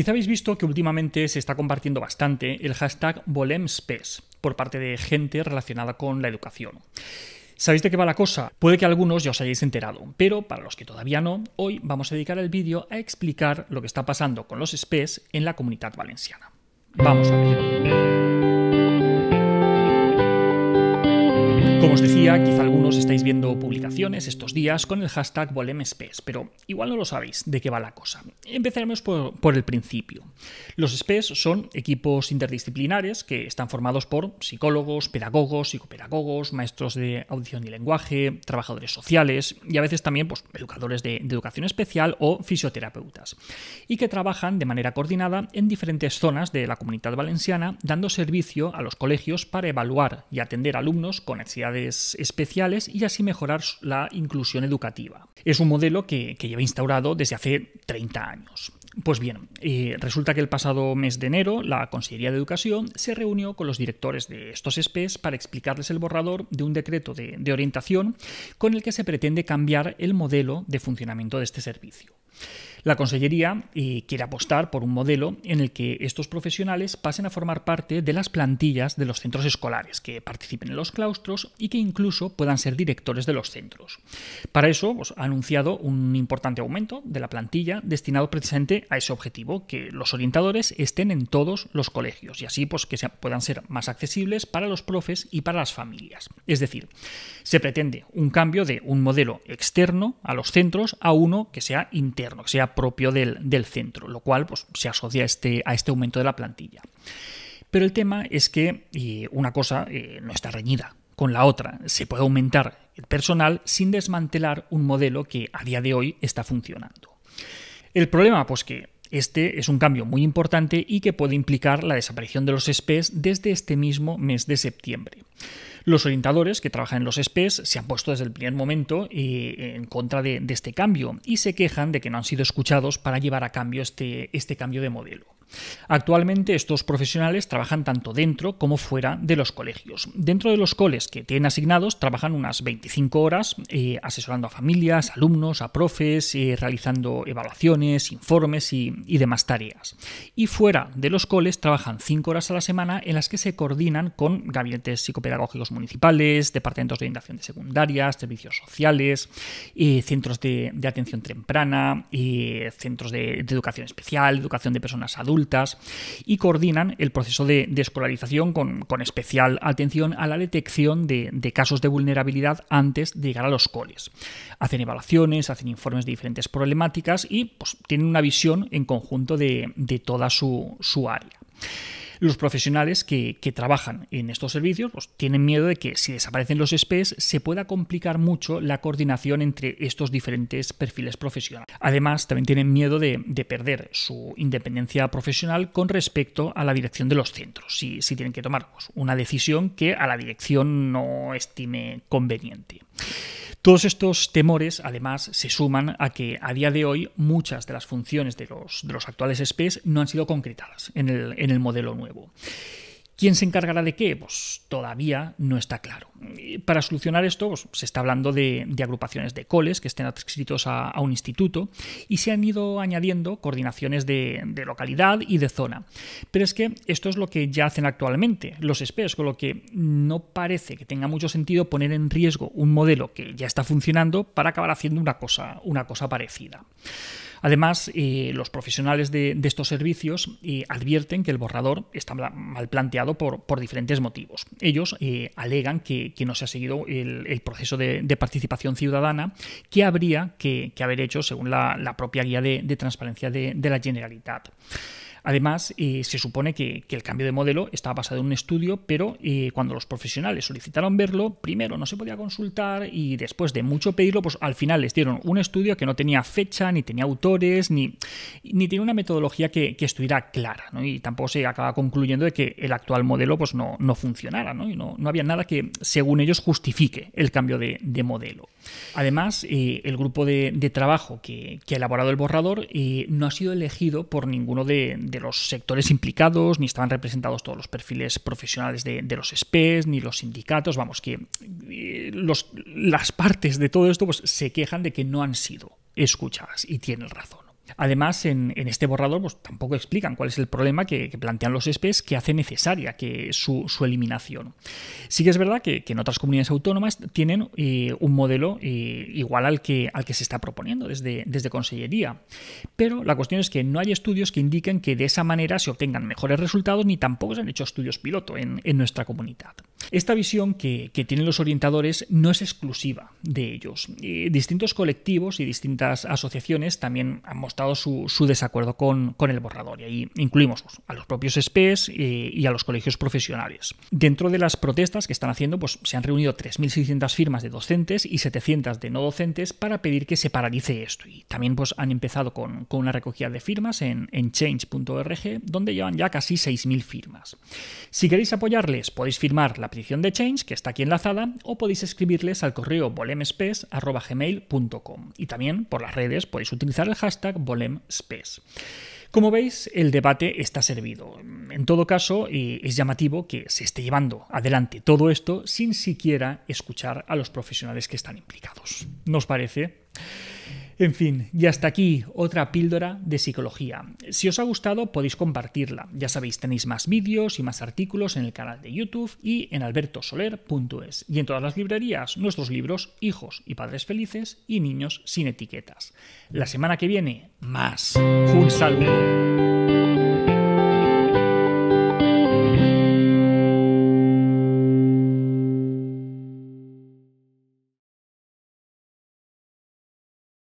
Quizá habéis visto que últimamente se está compartiendo bastante el hashtag VolemSpes por parte de gente relacionada con la educación. ¿Sabéis de qué va la cosa? Puede que algunos ya os hayáis enterado, pero para los que todavía no, hoy vamos a dedicar el vídeo a explicar lo que está pasando con los SPES en la comunidad valenciana. Vamos a ver. os decía, quizá algunos estáis viendo publicaciones estos días con el hashtag VolemSpes, pero igual no lo sabéis de qué va la cosa. Empezaremos por, el principio. Los SPES son equipos interdisciplinares que están formados por psicólogos, pedagogos, psicopedagogos, maestros de audición y lenguaje, trabajadores sociales y a veces también pues, educadores de, de educación especial o fisioterapeutas, y que trabajan de manera coordinada en diferentes zonas de la comunidad valenciana, dando servicio a los colegios para evaluar y atender alumnos con necesidades especiales y así mejorar la inclusión educativa. Es un modelo que, lleva instaurado desde hace 30 años. Pues bien, eh, resulta que el pasado mes de enero la Consejería de Educación se reunió con los directores de estos SPES e para explicarles el borrador de un decreto de orientación con el que se pretende cambiar el modelo de funcionamiento de este servicio. La Consellería quiere apostar por un modelo en el que estos profesionales pasen a formar parte de las plantillas de los centros escolares, que participen en los claustros y que incluso puedan ser directores de los centros. Para eso pues, ha anunciado un importante aumento de la plantilla destinado precisamente a ese objetivo, que los orientadores estén en todos los colegios y así pues, que puedan ser más accesibles para los profes y para las familias. Es decir, se pretende un cambio de un modelo externo a los centros a uno que sea interno, que sea propio del, centro, lo cual pues, se asocia a este, a este aumento de la plantilla. Pero el tema es que eh, una cosa eh, no está reñida con la otra. Se puede aumentar el personal sin desmantelar un modelo que a día de hoy está funcionando. El problema, pues que este es un cambio muy importante y que puede implicar la desaparición de los SPEs e desde este mismo mes de septiembre. Los orientadores que trabajan en los SPES e se han puesto desde el primer momento eh, en contra de, este cambio y se quejan de que no han sido escuchados para llevar a cambio este, este cambio de modelo. Actualmente estos profesionales trabajan tanto dentro como fuera de los colegios. Dentro de los coles que tienen asignados trabajan unas 25 horas eh, asesorando a familias, alumnos, a profes, eh, realizando evaluaciones, informes y, demás tareas. Y fuera de los coles trabajan 5 horas a la semana en las que se coordinan con gabinetes psicopedagógicos municipales, departamentos de orientación de secundarias, servicios sociales, eh, centros de, atención temprana, centros de educación especial, educación de personas adultas, y coordinan el proceso de, escolarización con, especial atención a la detección de, casos de vulnerabilidad antes de llegar a los coles. Hacen evaluaciones, hacen informes de diferentes problemáticas y pues, tienen una visión en conjunto de, toda su área los profesionales que, trabajan en estos servicios pues, tienen miedo de que si desaparecen los SPEs se pueda complicar mucho la coordinación entre estos diferentes perfiles profesionales. Además, también tienen miedo de, perder su independencia profesional con respecto a la dirección de los centros, si, si tienen que tomar pues, una decisión que a la dirección no estime conveniente. Todos estos temores, además, se suman a que a día de hoy muchas de las funciones de los, actuales SPEs no han sido concretadas en el modelo nuevo. ¿Quién se encargará de qué? Pues todavía no está claro. Para solucionar esto, pues, se está hablando de, agrupaciones de coles que estén adscritos a, un instituto y se han ido añadiendo coordinaciones de, localidad y de zona. Pero es que esto es lo que ya hacen actualmente los SPEs, e con lo que no parece que tenga mucho sentido poner en riesgo un modelo que ya está funcionando para acabar haciendo una cosa, una cosa parecida. Además, eh, los profesionales de, estos servicios eh, advierten que el borrador está mal planteado por, diferentes motivos. Ellos eh, alegan que, no se ha seguido el, proceso de, participación ciudadana que habría que, haber hecho según la, propia guía de transparencia de la Generalitat. Además, eh, se supone que, el cambio de modelo estaba basado en un estudio, pero eh, cuando los profesionales solicitaron verlo, primero no se podía consultar y después de mucho pedirlo, pues al final les dieron un estudio que no tenía fecha, ni tenía autores, ni, ni tenía una metodología que, estuviera clara, Y tampoco se acaba concluyendo de que el actual modelo pues, no, funcionara, ¿no? Y no, había nada que, según ellos, justifique el cambio de modelo. Además, eh, el grupo de, trabajo que, ha elaborado el borrador eh, no ha sido elegido por ninguno de, los sectores implicados, ni estaban representados todos los perfiles profesionales de, los SPEs, e ni los sindicatos. Vamos, que eh, los, las partes de todo esto pues, se quejan de que no han sido escuchadas y tienen razón. Además, en, este borrador pues, tampoco explican cuál es el problema que, plantean los ESPEs que hace necesaria su, eliminación. Sí que es verdad que, en otras comunidades autónomas tienen eh, un modelo eh, igual al que, se está proponiendo desde, desde Consellería, pero la cuestión es que no hay estudios que indiquen que de esa manera se obtengan mejores resultados ni tampoco se han hecho estudios piloto en, nuestra comunidad. Esta visión que, tienen los orientadores no es exclusiva de ellos. Eh, distintos colectivos y distintas asociaciones también han mostrado su, desacuerdo con, el borrador. Y ahí incluimos a los propios SPEs eh, y a los colegios profesionales. Dentro de las protestas que están haciendo, pues se han reunido 3.600 firmas de docentes y 700 de no docentes para pedir que se paralice esto. Y también pues, han empezado con, una recogida de firmas en, change.org, donde llevan ya casi 6.000 firmas. Si queréis apoyarles, podéis firmar la petición de Change, que está aquí enlazada, o podéis escribirles al correo volemespes.com. Y también por las redes podéis utilizar el hashtag como veis, el debate está servido. En todo caso, eh, es llamativo que se esté llevando adelante todo esto sin siquiera escuchar a los profesionales que están implicados. ¿Nos parece? En fin, y hasta aquí otra píldora de psicología. Si os ha gustado podéis compartirla. Ya sabéis, tenéis más vídeos y más artículos en el canal de YouTube y en albertosoler.es. Y en todas las librerías, nuestros libros Hijos y Padres Felices y Niños sin Etiquetas. La semana que viene, más. Un saludo.